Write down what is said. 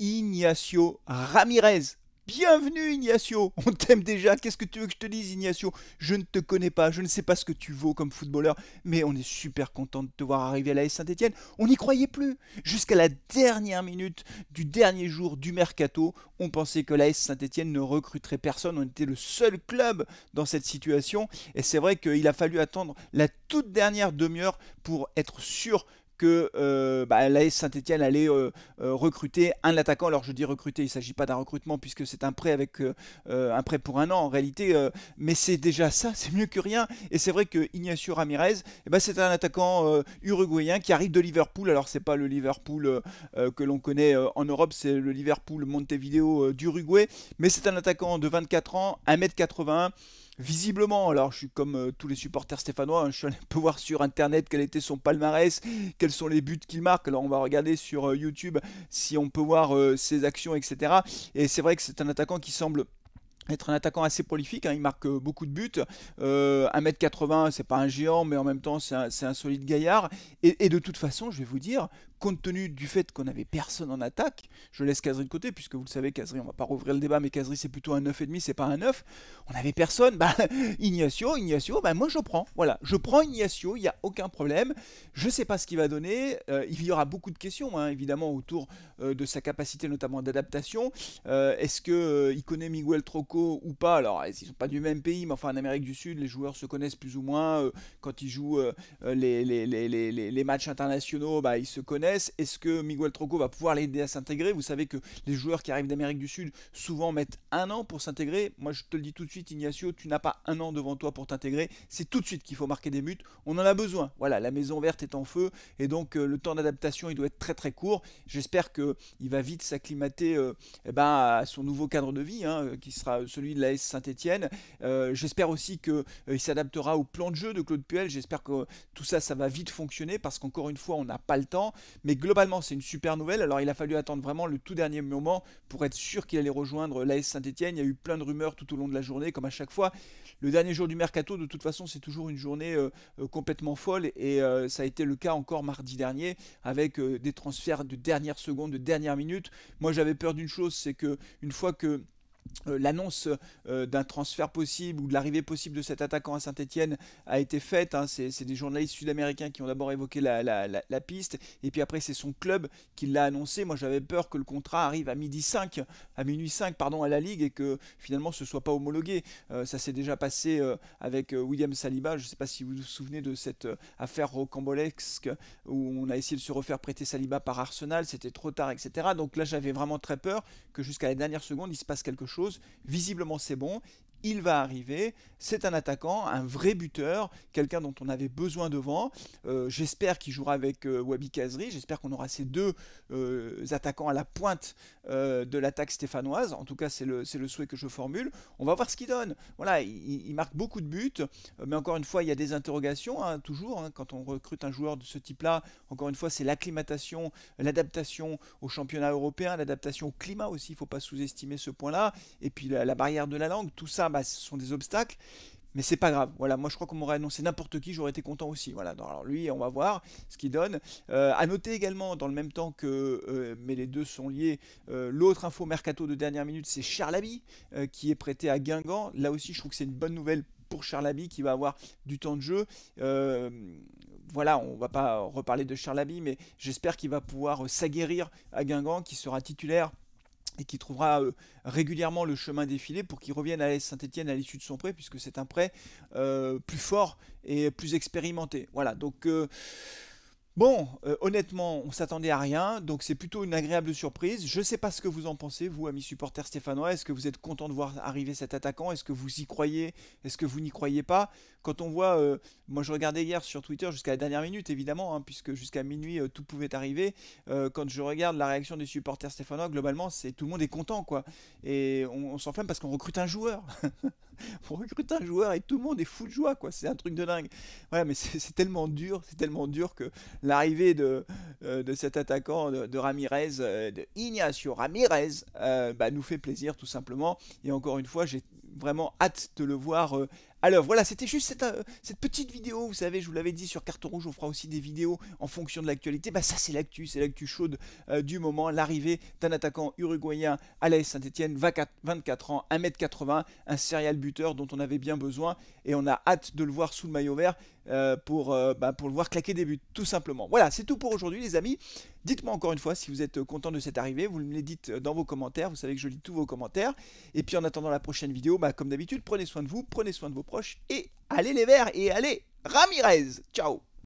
Ignacio Ramirez. Bienvenue Ignacio, on t'aime déjà, qu'est-ce que tu veux que je te dise Ignacio Je ne te connais pas, je ne sais pas ce que tu vaux comme footballeur, mais on est super content de te voir arriver à la Saint-Etienne. On n'y croyait plus. Jusqu'à la dernière minute du dernier jour du mercato, on pensait que la Saint-Etienne ne recruterait personne, on était le seul club dans cette situation, et c'est vrai qu'il a fallu attendre la toute dernière demi-heure pour être sûr que la l'AS Saint-Etienne allait euh, euh, recruter un attaquant. Alors je dis recruter, il ne s'agit pas d'un recrutement puisque c'est un prêt avec euh, un prêt pour un an en réalité, mais c'est déjà ça, c'est mieux que rien. Et c'est vrai que Ignacio Ramirez, eh ben, c'est un attaquant uruguayen qui arrive de Liverpool. Alors c'est pas le Liverpool que l'on connaît en Europe, c'est le Liverpool Montevideo d'Uruguay, mais c'est un attaquant de 24 ans, 1m81 visiblement, alors je suis comme euh, tous les supporters stéphanois, hein, je suis voir sur internet quel était son palmarès, quels sont les buts qu'il marque. Alors on va regarder sur euh, YouTube si on peut voir euh, ses actions, etc. Et c'est vrai que c'est un attaquant qui semble être un attaquant assez prolifique, hein. il marque beaucoup de buts, 1m80 c'est pas un géant mais en même temps c'est un, solide gaillard et, et, de toute façon je vais vous dire compte tenu du fait qu'on avait personne en attaque, je laisse Casri de côté, puisque vous le savez, Casri, on va pas rouvrir le débat, mais Casri c'est plutôt un 9,5, c'est pas un 9. On avait personne, bah Ignacio, Ignacio, bah moi je prends, voilà, je prends Ignacio, il n'y a aucun problème. Je sais pas ce qu'il va donner, euh, il y aura beaucoup de questions, hein, évidemment, autour euh, de sa capacité notamment d'adaptation. Euh, est-ce que qu'il connaît Miguel Troco ou pas Alors, ils sont pas du même pays, mais enfin en Amérique du Sud, les joueurs se connaissent plus ou moins. quand ils jouent les les matchs internationaux, bah ils se connaissent est-ce que Miguel Troco va pouvoir l'aider à s'intégrer Vous savez que les joueurs qui arrivent d'Amérique du Sud souvent mettent un an pour s'intégrer. Moi, je te le dis tout de suite, Ignacio, tu n'as pas un an devant toi pour t'intégrer. C'est tout de suite qu'il faut marquer des buts. On en a besoin. Voilà, la maison verte est en feu et donc euh, le temps d'adaptation, il doit être très très court. J'espère qu'il va vite s'acclimater euh, eh ben, à son nouveau cadre de vie, hein, qui sera celui de l'AS Saint-Etienne. Euh, j'espère aussi qu'il s'adaptera au plan de jeu de Claude Puel. J'espère que tout ça, ça va vite fonctionner parce qu'encore une fois, on n'a pas le temps. Mais globalement, c'est une super nouvelle. Alors, il a fallu attendre vraiment le tout dernier moment pour être sûr qu'il allait rejoindre l'AS Saint-Etienne. Il y a eu plein de rumeurs tout au long de la journée, comme à chaque fois. Le dernier jour du mercato, de toute façon, c'est toujours une journée euh, euh, complètement folle. Et euh, ça a été le cas encore mardi dernier, avec des transferts de dernière seconde, de dernière minute. Moi, j'avais peur d'une chose, c'est que une fois que euh, l'annonce euh, d'un transfert possible ou de l'arrivée possible de cet attaquant à Saint-Etienne a été faite. Hein. C'est des journalistes sud-américains qui ont d'abord évoqué la, piste, et puis après c'est son club qui l'a annoncé. Moi j'avais peur que le contrat arrive à midi 5, à minuit 5 pardon, à la Ligue et que finalement ce ne soit pas homologué. Euh, ça s'est déjà passé avec William Saliba. Je ne sais pas si vous vous souvenez de cette affaire rocambolesque où on a essayé de se refaire prêter Saliba par Arsenal. C'était trop tard, etc. Donc là j'avais vraiment très peur que jusqu'à la dernière seconde il se passe quelque chose visiblement c'est bon, il va arriver. C'est un attaquant, un vrai buteur, quelqu'un dont on avait besoin devant. Euh, j'espère qu'il jouera avec euh, Wabi Kazri. J'espère qu'on aura ces deux euh, attaquants à la pointe de l'attaque stéphanoise. En tout cas, c'est le, souhait que je formule. On va voir ce qu'il donne. Voilà, il, marque beaucoup de buts, mais encore une fois, il y a des interrogations, hein, toujours. Hein, quand on recrute un joueur de ce type-là, encore une fois, c'est l'acclimatation, l'adaptation au championnat européen, l'adaptation au climat aussi. Il ne faut pas sous-estimer ce point-là. Et puis la barrière de la langue, tout ça ah, bah, ce sont des obstacles. Mais c'est pas grave. Voilà, moi je crois qu'on m'aurait annoncé n'importe qui, j'aurais été content aussi. Voilà. Alors lui, on va voir ce qu'il donne. Euh, à noter également, dans le même temps que, euh, mais les deux sont liés. Euh, l'autre info mercato de dernière minute, c'est Charlaby qui est prêté à Guingamp. Là aussi, je trouve que c'est une bonne nouvelle pour Charlaby qui va avoir du temps de jeu. voilà, on va pas reparler de Charlaby, mais j'espère qu'il va pouvoir s'aguerrir à Guingamp, qui sera titulaire et qui trouvera euh, régulièrement le chemin défilé pour qu'il revienne à Saint-Etienne à l'issue de son prêt, puisque c'est un prêt euh, plus fort et plus expérimenté. Voilà, donc euh, Bon, euh, honnêtement, on s'attendait à rien, donc c'est plutôt une agréable surprise. Je ne sais pas ce que vous en pensez, vous, amis supporters stéphanois. Est-ce que vous êtes content de voir arriver cet attaquant Est-ce que vous y croyez Est-ce que vous n'y croyez pas Quand on voit, euh, moi je regardais hier sur Twitter jusqu'à la dernière minute, évidemment, hein, puisque jusqu'à minuit euh, tout pouvait arriver. quand je regarde la réaction des supporters stéphanois, globalement, c'est tout le monde est content, quoi. Et on, on s'enflamme parce qu'on recrute un joueur. on recrute un joueur et tout le monde est fou de joie, quoi. C'est un truc de dingue. ouais mais c'est tellement dur, c'est tellement dur que l'arrivée de, euh, de cet attaquant de, Ramirez, euh, de Ignacio Ramirez, euh, bah, nous fait plaisir tout simplement. Et encore une fois, j'ai vraiment hâte de le voir alors voilà, c'était juste euh, cette, petite vidéo, vous savez, je vous l'avais dit sur Carton Rouge, on fera aussi des vidéos en fonction de l'actualité. Bah ça c'est l'actu, c'est l'actu chaude euh, du moment, l'arrivée d'un attaquant uruguayen à l'AS Saint-Etienne, 24 ans, 1m80, un serial buteur dont on avait bien besoin et on a hâte de le voir sous le maillot vert euh, pour, bah, pour le voir claquer des buts, tout simplement. Voilà, c'est tout pour aujourd'hui les amis. Dites-moi encore une fois si vous êtes content de cette arrivée, vous me le dites dans vos commentaires, vous savez que je lis tous vos commentaires. Et puis en attendant la prochaine vidéo, bah, comme d'habitude, prenez soin de vous, prenez soin de vos proche. Et allez les verts et allez Ramirez. Ciao